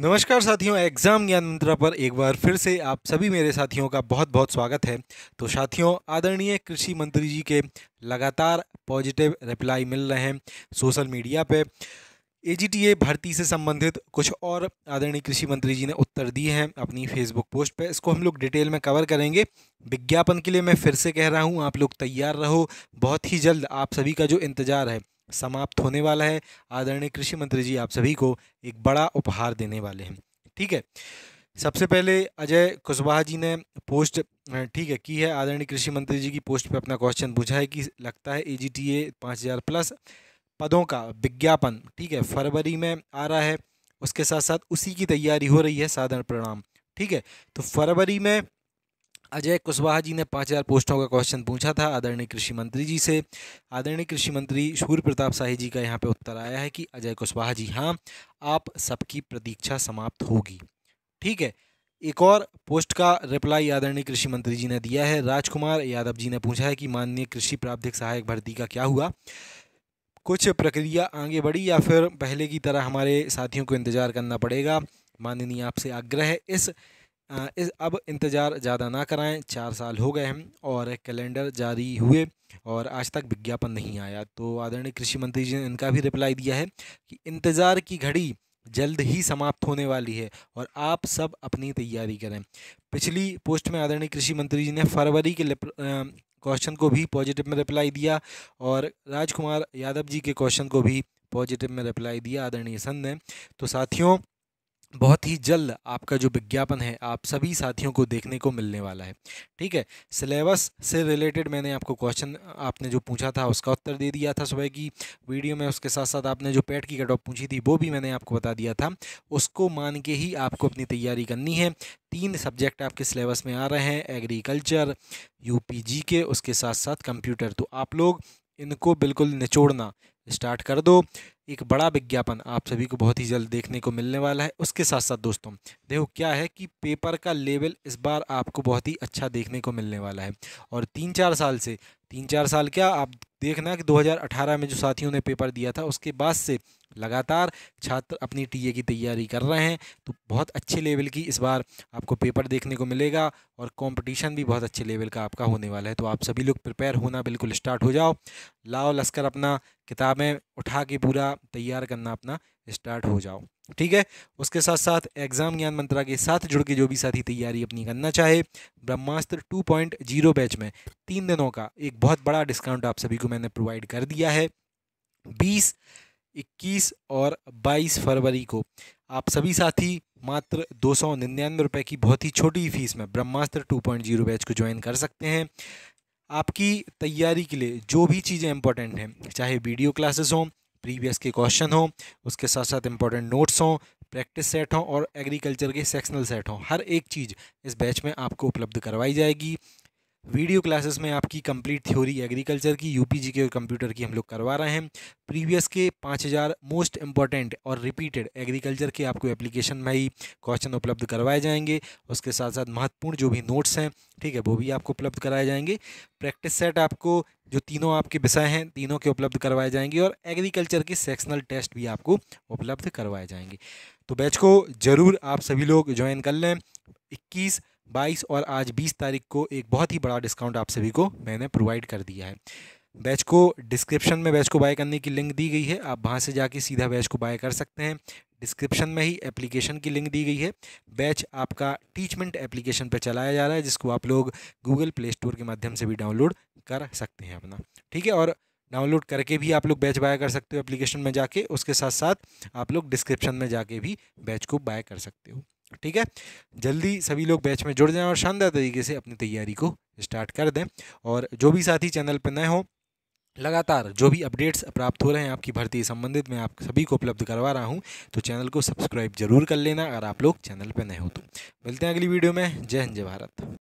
नमस्कार साथियों एग्ज़ाम ज्ञान मंत्रा पर एक बार फिर से आप सभी मेरे साथियों का बहुत बहुत स्वागत है तो साथियों आदरणीय कृषि मंत्री जी के लगातार पॉजिटिव रिप्लाई मिल रहे हैं सोशल मीडिया पे ए भर्ती से संबंधित कुछ और आदरणीय कृषि मंत्री जी ने उत्तर दिए हैं अपनी फेसबुक पोस्ट पे इसको हम लोग डिटेल में कवर करेंगे विज्ञापन के लिए मैं फिर से कह रहा हूँ आप लोग तैयार रहो बहुत ही जल्द आप सभी का जो इंतज़ार है समाप्त होने वाला है आदरणीय कृषि मंत्री जी आप सभी को एक बड़ा उपहार देने वाले हैं ठीक है सबसे पहले अजय कुशवाहा जी ने पोस्ट ठीक है की है आदरणीय कृषि मंत्री जी की पोस्ट पे अपना क्वेश्चन पूछा है कि लगता है ए जी टी ए पाँच हज़ार प्लस पदों का विज्ञापन ठीक है फरवरी में आ रहा है उसके साथ साथ उसी की तैयारी हो रही है साधारण परिणाम ठीक है तो फरवरी में अजय कुशवाहा जी ने पाँच हज़ार पोस्टों का क्वेश्चन पूछा था आदरणीय कृषि मंत्री जी से आदरणीय कृषि मंत्री सूर्य प्रताप शाही जी का यहाँ पे उत्तर आया है कि अजय कुशवाहा जी हाँ आप सबकी प्रतीक्षा समाप्त होगी ठीक है एक और पोस्ट का रिप्लाई आदरणीय कृषि मंत्री जी ने दिया है राजकुमार यादव जी ने पूछा है कि माननीय कृषि प्रावधिक सहायक भर्ती का क्या हुआ कुछ प्रक्रिया आगे बढ़ी या फिर पहले की तरह हमारे साथियों को इंतज़ार करना पड़ेगा माननीय आपसे आग्रह है इस इस अब इंतज़ार ज़्यादा ना कराएं चार साल हो गए हैं और कैलेंडर जारी हुए और आज तक विज्ञापन नहीं आया तो आदरणीय कृषि मंत्री जी ने इनका भी रिप्लाई दिया है कि इंतज़ार की घड़ी जल्द ही समाप्त होने वाली है और आप सब अपनी तैयारी करें पिछली पोस्ट में आदरणीय कृषि मंत्री जी ने फरवरी के क्वेश्चन को भी पॉजिटिव में रिप्लाई दिया और राजकुमार यादव जी के क्वेश्चन को भी पॉजिटिव में रिप्लाई दिया आदरणीय सन ने तो साथियों बहुत ही जल्द आपका जो विज्ञापन है आप सभी साथियों को देखने को मिलने वाला है ठीक है सिलेबस से रिलेटेड मैंने आपको क्वेश्चन आपने जो पूछा था उसका उत्तर दे दिया था सुबह की वीडियो में उसके साथ साथ आपने जो पेट की कटॉप पूछी थी वो भी मैंने आपको बता दिया था उसको मान के ही आपको अपनी तैयारी करनी है तीन सब्जेक्ट आपके सिलेबस में आ रहे हैं एग्रीकल्चर यू के उसके साथ साथ कंप्यूटर तो आप लोग इनको बिल्कुल निचोड़ना स्टार्ट कर दो एक बड़ा विज्ञापन आप सभी को बहुत ही जल्द देखने को मिलने वाला है उसके साथ साथ दोस्तों देखो क्या है कि पेपर का लेवल इस बार आपको बहुत ही अच्छा देखने को मिलने वाला है और तीन चार साल से तीन चार साल क्या आप देखना कि 2018 में जो साथियों ने पेपर दिया था उसके बाद से लगातार छात्र अपनी टीए की तैयारी कर रहे हैं तो बहुत अच्छे लेवल की इस बार आपको पेपर देखने को मिलेगा और कंपटीशन भी बहुत अच्छे लेवल का आपका होने वाला है तो आप सभी लोग प्रिपेयर होना बिल्कुल स्टार्ट हो जाओ लाओ लश्कर अपना किताबें उठा के पूरा तैयार करना अपना स्टार्ट हो जाओ ठीक है उसके साथ साथ एग्ज़ाम ज्ञान मंत्रा के साथ जुड़ के जो भी साथी तैयारी अपनी करना चाहे ब्रह्मास्त्र 2.0 बैच में तीन दिनों का एक बहुत बड़ा डिस्काउंट आप सभी को मैंने प्रोवाइड कर दिया है बीस इक्कीस और बाईस फरवरी को आप सभी साथी मात्र दो सौ निन्यानवे रुपये की बहुत ही छोटी फीस में ब्रह्मास्त्र जीरो बैच को ज्वाइन कर सकते हैं आपकी तैयारी के लिए जो भी चीज़ें इंपॉर्टेंट हैं चाहे वीडियो क्लासेस हों प्रीवियस के क्वेश्चन हों उसके साथ साथ इंपॉर्टेंट नोट्स हों प्रैक्टिस सेट हों और एग्रीकल्चर के सेक्शनल सेट हों हर एक चीज़ इस बैच में आपको उपलब्ध करवाई जाएगी वीडियो क्लासेस में आपकी कंप्लीट थ्योरी एग्रीकल्चर की यूपी जी के और कंप्यूटर की हम लोग करवा रहे हैं प्रीवियस के पाँच हज़ार मोस्ट इंपॉर्टेंट और रिपीटेड एग्रीकल्चर के आपको एप्लीकेशन में ही क्वेश्चन उपलब्ध करवाए जाएंगे उसके साथ साथ महत्वपूर्ण जो भी नोट्स हैं ठीक है वो भी आपको उपलब्ध कराए जाएंगे प्रैक्टिस सेट आपको जो तीनों आपके विषय हैं तीनों के उपलब्ध करवाए जाएंगे और एग्रीकल्चर के सेक्शनल टेस्ट भी आपको उपलब्ध करवाए जाएंगे तो बैच को ज़रूर आप सभी लोग ज्वाइन कर लें इक्कीस 22 और आज 20 तारीख को एक बहुत ही बड़ा डिस्काउंट आप सभी को मैंने प्रोवाइड कर दिया है बैच को डिस्क्रिप्शन में बैच को बाय करने की लिंक दी गई है आप वहाँ से जाके सीधा बैच को बाय कर सकते हैं डिस्क्रिप्शन में ही एप्लीकेशन की लिंक दी गई है बैच आपका टीचमेंट एप्लीकेशन पर चलाया जा रहा है जिसको आप लोग गूगल प्ले स्टोर के माध्यम से भी डाउनलोड कर सकते हैं अपना ठीक है और डाउनलोड करके भी आप लोग बैच बाय कर सकते हो एप्लीकेशन में जाके उसके साथ साथ आप लोग डिस्क्रिप्शन में जाके भी बैच को बाय कर सकते हो ठीक है जल्दी सभी लोग बैच में जुड़ जाएं और शानदार तरीके से अपनी तैयारी को स्टार्ट कर दें और जो भी साथी चैनल पर नए हो लगातार जो भी अपडेट्स प्राप्त हो रहे हैं आपकी भर्ती संबंधित मैं आप सभी को उपलब्ध करवा रहा हूं तो चैनल को सब्सक्राइब जरूर कर लेना अगर आप लोग चैनल पर नए हो तो मिलते हैं अगली वीडियो में जय हिंद जय भारत